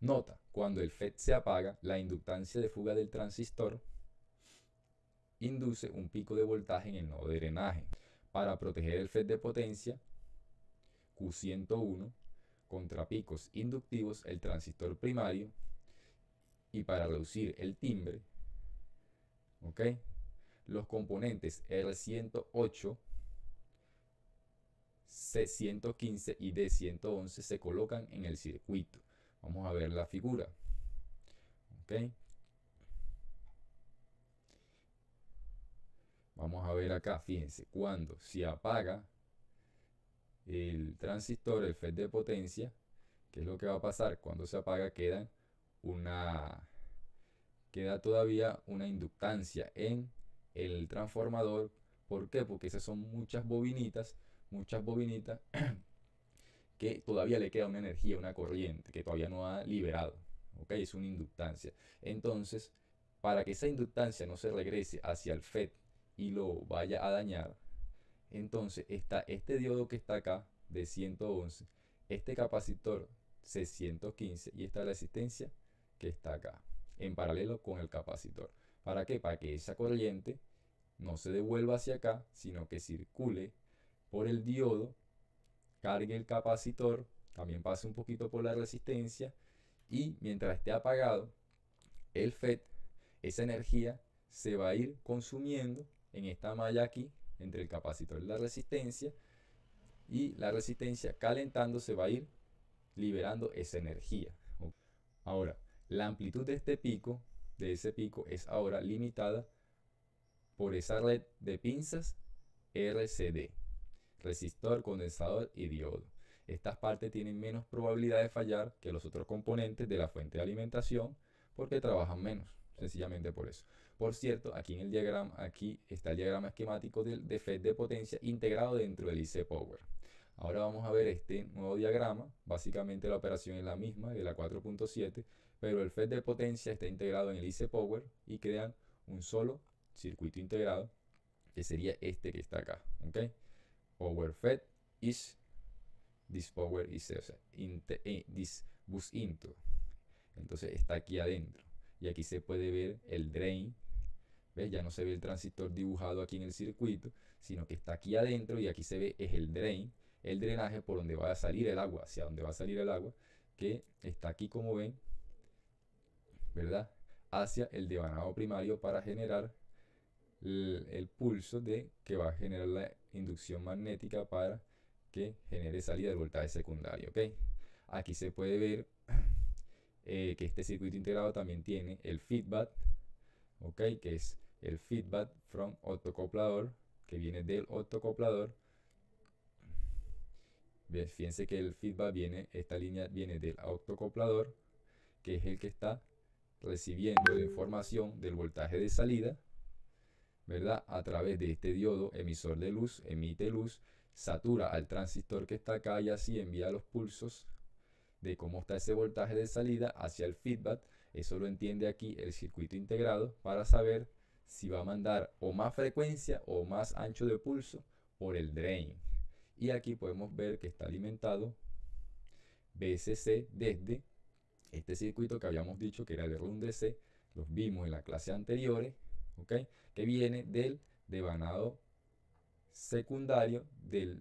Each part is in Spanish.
Nota, cuando el FET se apaga, la inductancia de fuga del transistor induce un pico de voltaje en el nodo de drenaje. Para proteger el FET de potencia, Q101, contra picos inductivos, el transistor primario, y para reducir el timbre, Los componentes R108, C115 y D111 se colocan en el circuito. Vamos a ver la figura. ¿Ok? Vamos a ver acá, fíjense, cuando se apaga el transistor, el FED de potencia, ¿qué es lo que va a pasar? Cuando se apaga queda una queda todavía una inductancia en el transformador. ¿Por qué? Porque esas son muchas bobinitas, muchas bobinitas que todavía le queda una energía, una corriente que todavía no ha liberado. ¿ok? Es una inductancia. Entonces, para que esa inductancia no se regrese hacia el fed y lo vaya a dañar, entonces está este diodo que está acá de 111, este capacitor C115 y esta resistencia que está acá, en paralelo con el capacitor. ¿Para qué? Para que esa corriente no se devuelva hacia acá, sino que circule por el diodo cargue el capacitor, también pase un poquito por la resistencia y mientras esté apagado el fed esa energía se va a ir consumiendo en esta malla aquí, entre el capacitor y la resistencia, y la resistencia calentando se va a ir liberando esa energía. Ahora, la amplitud de este pico, de ese pico, es ahora limitada por esa red de pinzas RCD resistor, condensador y diodo. Estas partes tienen menos probabilidad de fallar que los otros componentes de la fuente de alimentación porque trabajan menos, sencillamente por eso. Por cierto, aquí en el diagrama, aquí está el diagrama esquemático del FET de potencia integrado dentro del IC Power. Ahora vamos a ver este nuevo diagrama. Básicamente la operación es la misma de la 4.7, pero el FED de potencia está integrado en el IC Power y crean un solo circuito integrado que sería este que está acá overfed is this power is eh, this bus into. Entonces está aquí adentro. Y aquí se puede ver el drain. Ya no se ve el transistor dibujado aquí en el circuito, sino que está aquí adentro y aquí se ve es el drain, el drenaje por donde va a salir el agua, hacia donde va a salir el agua, que está aquí como ven, ¿verdad? Hacia el devanado primario para generar el, pulso de que va a generar la inducción magnética para que genere salida de voltaje secundario. Aquí se puede ver eh, que este circuito integrado también tiene el feedback, ¿ok? que es el feedback from autocoplador, que viene del autocoplador. Fíjense que el feedback viene, esta línea viene del autocoplador, que es el que está recibiendo información del voltaje de salida ¿verdad? A través de este diodo emisor de luz, emite luz, satura al transistor que está acá y así envía los pulsos de cómo está ese voltaje de salida hacia el feedback. Eso lo entiende aquí el circuito integrado para saber si va a mandar o más frecuencia o más ancho de pulso por el drain. Y aquí podemos ver que está alimentado BCC desde este circuito que habíamos dicho que era el Rundc Los vimos en la clase anteriores ¿okay? que viene del devanado secundario de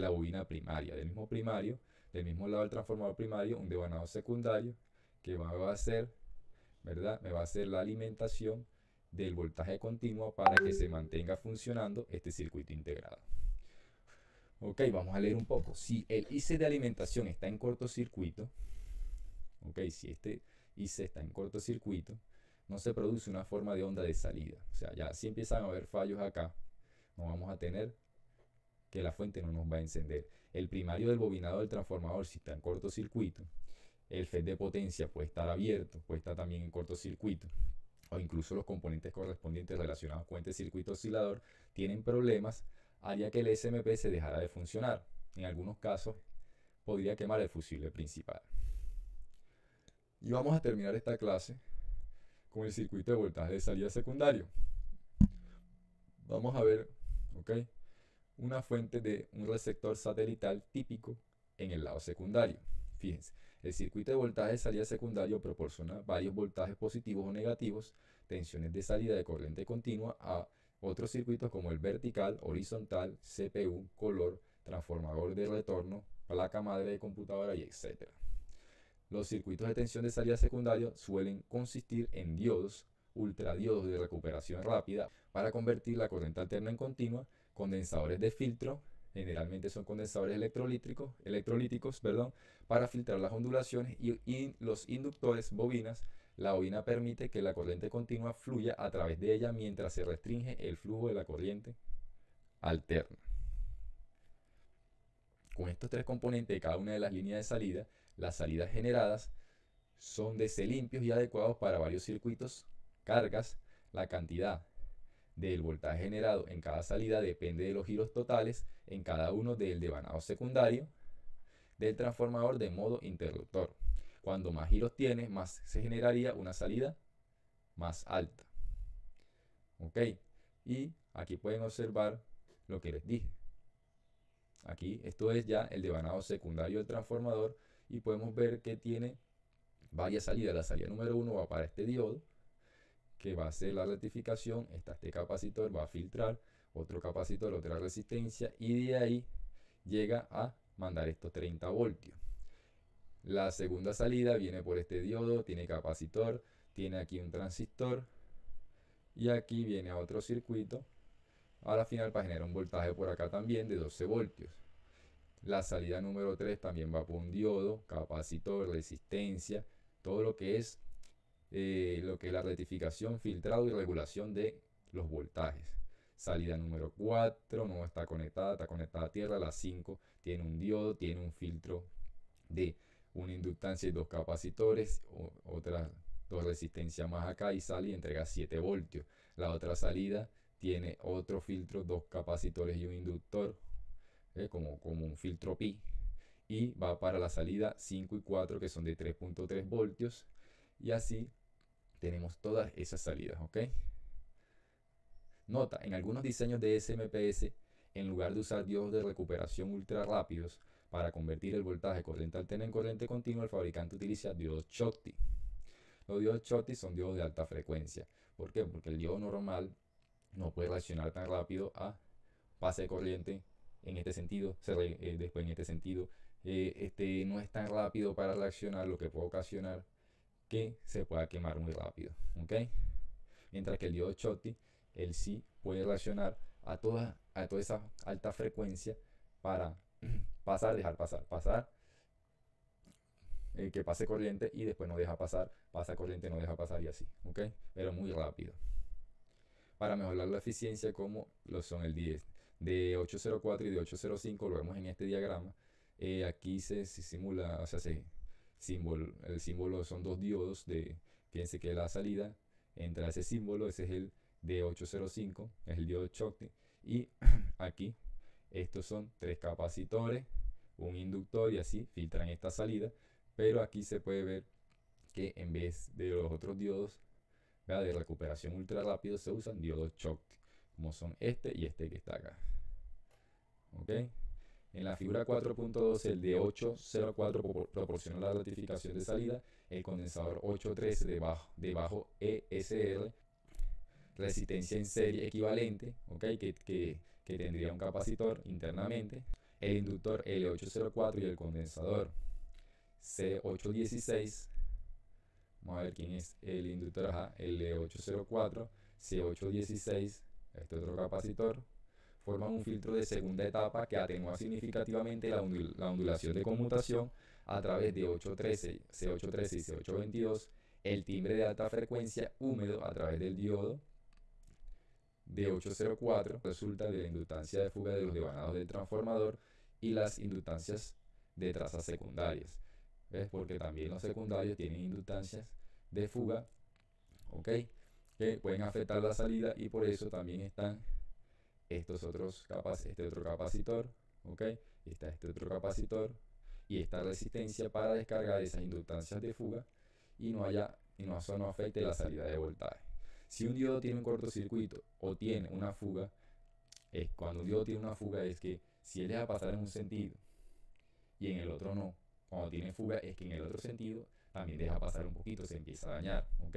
la bobina primaria, del mismo primario, del mismo lado del transformador primario, un devanado secundario que va, a hacer, ¿verdad? Me va a hacer la alimentación del voltaje continuo para que se mantenga funcionando este circuito integrado. Ok, vamos a leer un poco. Si el IC de alimentación está en cortocircuito, ok, si este IC está en cortocircuito, no se produce una forma de onda de salida. O sea, ya si empiezan a haber fallos acá, no vamos a tener que la fuente no nos va a encender. El primario del bobinado del transformador, si está en cortocircuito, el FED de potencia puede estar abierto, puede estar también en cortocircuito, o incluso los componentes correspondientes relacionados con este circuito oscilador tienen problemas, haría que el SMP se dejara de funcionar. En algunos casos, podría quemar el fusible principal. Y vamos a terminar esta clase con el circuito de voltaje de salida secundario. Vamos a ver, Una fuente de un receptor satelital típico en el lado secundario. Fíjense, el circuito de voltaje de salida secundario proporciona varios voltajes positivos o negativos, tensiones de salida de corriente continua a otros circuitos como el vertical, horizontal, CPU, color, transformador de retorno, placa madre de computadora y etcétera. Los circuitos de tensión de salida secundario suelen consistir en diodos, ultradiodos de recuperación rápida para convertir la corriente alterna en continua, condensadores de filtro, generalmente son condensadores electrolíticos, electrolíticos perdón, para filtrar las ondulaciones y, y los inductores bobinas. La bobina permite que la corriente continua fluya a través de ella mientras se restringe el flujo de la corriente alterna. Con estos tres componentes de cada una de las líneas de salida, las salidas generadas son de ser limpios y adecuados para varios circuitos, cargas, la cantidad del voltaje generado en cada salida depende de los giros totales en cada uno del devanado secundario del transformador de modo interruptor. Cuando más giros tiene, más se generaría una salida más alta. ¿Ok? Y aquí pueden observar lo que les dije. Aquí, esto es ya el devanado secundario del transformador y podemos ver que tiene varias salidas. La salida número uno va para este diodo, que va a ser la rectificación, está este capacitor, va a filtrar, otro capacitor, otra resistencia, y de ahí llega a mandar estos 30 voltios. La segunda salida viene por este diodo, tiene capacitor, tiene aquí un transistor, y aquí viene a otro circuito, a la final para generar un voltaje por acá también de 12 voltios. La salida número 3 también va por un diodo, capacitor, resistencia, todo lo que es eh, lo que la rectificación, filtrado y regulación de los voltajes. Salida número 4 no está conectada, está conectada a tierra. La 5 tiene un diodo, tiene un filtro de una inductancia y dos capacitores, o, otras dos resistencias más acá y sale y entrega 7 voltios. La otra salida tiene otro filtro, dos capacitores y un inductor, eh, como, un filtro pi, y va para la salida 5 y 4 que son de 3.3 voltios, y así tenemos todas esas salidas, ¿ok? Nota, en algunos diseños de SMPS, en lugar de usar diodos de recuperación ultra rápidos para convertir el voltaje corriente alterna en corriente continua, el fabricante utiliza diodos Schottky. Los diodos Schottky son diodos de alta frecuencia. ¿Por qué? Porque el diodo normal no puede reaccionar tan rápido a pase de corriente en este sentido, se eh, después en este sentido, eh, este, no es tan rápido para reaccionar, lo que puede ocasionar que se pueda quemar muy rápido. ¿okay? Mientras que el diodo Chotti, él sí puede reaccionar a toda, a toda esa alta frecuencia para pasar, dejar pasar, pasar, eh, que pase corriente y después no deja pasar, pasa corriente, no deja pasar y así, Okay. Pero muy rápido. Para mejorar la eficiencia como lo son el 10, de 804 y de 805, lo vemos en este diagrama, eh, aquí se, simula, o sea, el símbolo son dos diodos de, fíjense que la salida entra ese símbolo, ese es el de 805, es el diodo Schottky, y aquí estos son tres capacitores, un inductor y así filtran esta salida, pero aquí se puede ver que en vez de los otros diodos de recuperación ultra rápido se usan diodos Schottky, como son este y este que está acá. ¿okay? En la figura 4.2, el D804 proporciona la ratificación de salida, el condensador 813 debajo bajo, e resistencia en serie equivalente, que, tendría un capacitor internamente, el inductor L804 y el condensador C816. Vamos a ver quién es el inductor, el L804, C816, este otro capacitor, forman un filtro de segunda etapa que atenúa significativamente la, ondulación de conmutación a través de 813, C813 y C822, el timbre de alta frecuencia húmedo a través del diodo de 804 resulta de la inductancia de fuga de los devanados del transformador y las inductancias de trazas secundarias. ¿Ves? Porque también los secundarios tienen inductancias de fuga, ¿ok? Que pueden afectar la salida y por eso también están estos otros este otro capacitor, ¿ok? Está este otro capacitor y esta resistencia para descargar esas inductancias de fuga y no haya y no, eso no afecte la salida de voltaje. Si un diodo tiene un cortocircuito o tiene una fuga, es cuando un diodo tiene una fuga es que si él deja pasar en un sentido y en el otro no, cuando tiene fuga es que en el otro sentido también deja pasar un poquito, se empieza a dañar, ¿ok?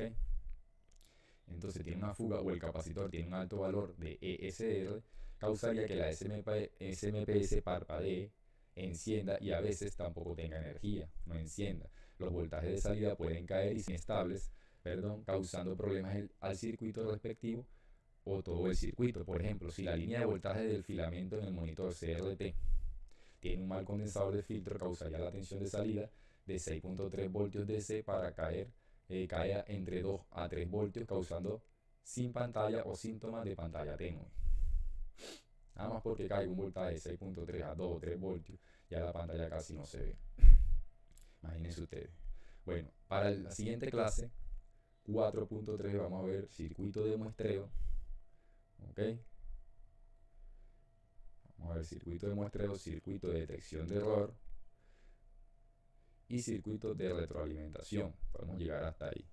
entonces tiene una fuga o el capacitor tiene un alto valor de ESR, causaría que la SMPS parpadee, encienda y a veces tampoco tenga energía, no encienda. Los voltajes de salida pueden caer y inestables, perdón, causando problemas al circuito respectivo o todo el circuito. Por ejemplo, si la línea de voltaje del filamento en el monitor CRT tiene un mal condensador de filtro, causaría la tensión de salida de 6.3 voltios DC para caer cae eh, entre 2 a 3 voltios, causando sin pantalla o síntomas de pantalla tengo Nada más porque cae un voltaje de 6.3 a 2 o 3 voltios, ya la pantalla casi no se ve. Imagínense ustedes. Bueno, para la siguiente clase, 4.3, vamos a ver circuito de muestreo. ¿Ok? Vamos a ver circuito de muestreo, circuito de detección de error, y circuitos de retroalimentación. Podemos llegar hasta ahí.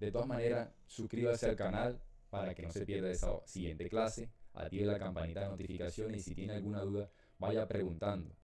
De todas maneras, suscríbase al canal para que no se pierda esa siguiente clase. Active la campanita de notificaciones y si tiene alguna duda, vaya preguntando.